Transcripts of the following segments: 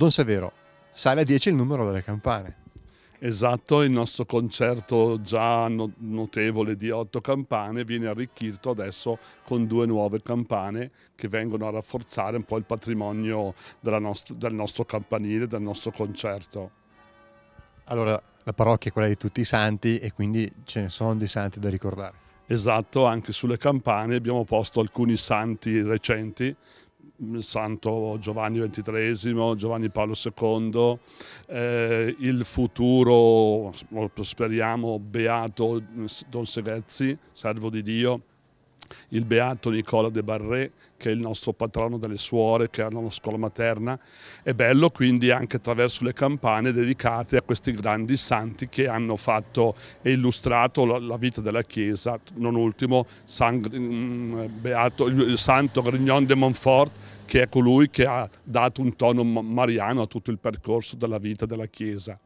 Don Severo, sale a 10 il numero delle campane. Esatto, il nostro concerto già notevole di otto campane viene arricchito adesso con due nuove campane che vengono a rafforzare un po' il patrimonio nost- del nostro campanile, del nostro concerto. Allora, la parrocchia è quella di tutti i santi e quindi ce ne sono dei santi da ricordare. Esatto, anche sulle campane abbiamo posto alcuni santi recenti Santo Giovanni XXIII, Giovanni Paolo II, eh, il futuro, speriamo, beato mm, Don Seghezzi, servo di Dio, il beato Nicola de Barré, che è il nostro patrono delle suore che hanno la scuola materna. È bello quindi anche attraverso le campane dedicate a questi grandi santi che hanno fatto e illustrato la vita della Chiesa, non ultimo San mm, beato, il santo Grignon de Montfort, che è colui che ha dato un tono mariano a tutto il percorso della vita della Chiesa.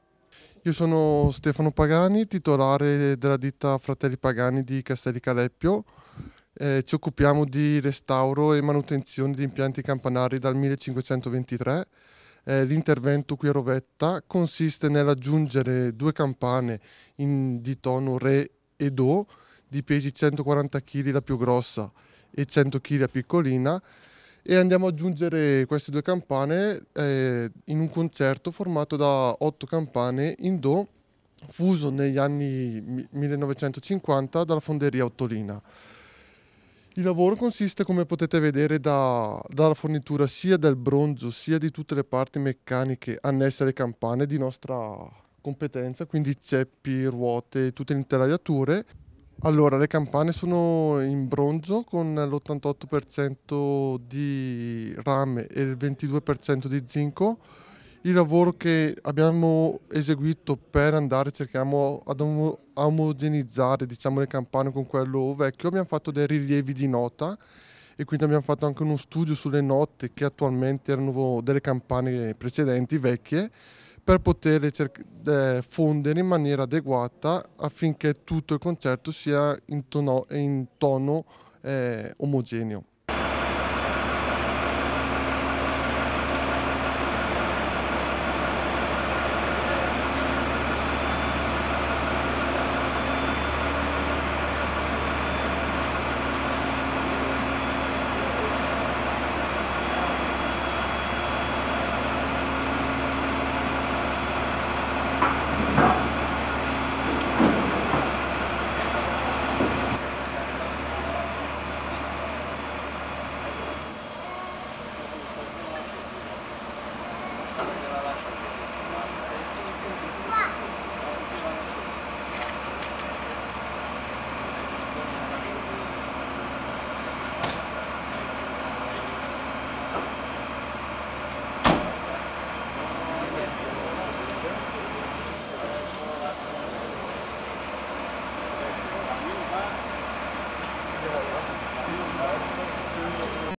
Io sono Stefano Pagani, titolare della ditta Fratelli Pagani di Castelli Caleppio eh, ci occupiamo di restauro e manutenzione di impianti campanari dal 1523. Eh, l'intervento qui a Rovetta consiste nell'aggiungere due campane in, di tono Re e Do di pesi 140 kg la più grossa e 100 kg la piccolina e andiamo ad aggiungere queste due campane eh, in un concerto formato da otto campane in Do fuso negli anni 1950 dalla fonderia Ottolina. Il lavoro consiste, come potete vedere, da, dalla fornitura sia del bronzo sia di tutte le parti meccaniche annesse alle campane di nostra competenza, quindi ceppi, ruote, tutte le intelaiature. Allora, le campane sono in bronzo con l'88% di rame e il 22% di zinco il lavoro che abbiamo eseguito per andare, cerchiamo ad omogenizzare diciamo, le campane con quello vecchio, abbiamo fatto dei rilievi di nota e quindi abbiamo fatto anche uno studio sulle note che attualmente erano delle campane precedenti, vecchie, per poterle eh, fondere in maniera adeguata affinché tutto il concerto sia in tono, in tono eh, omogeneo.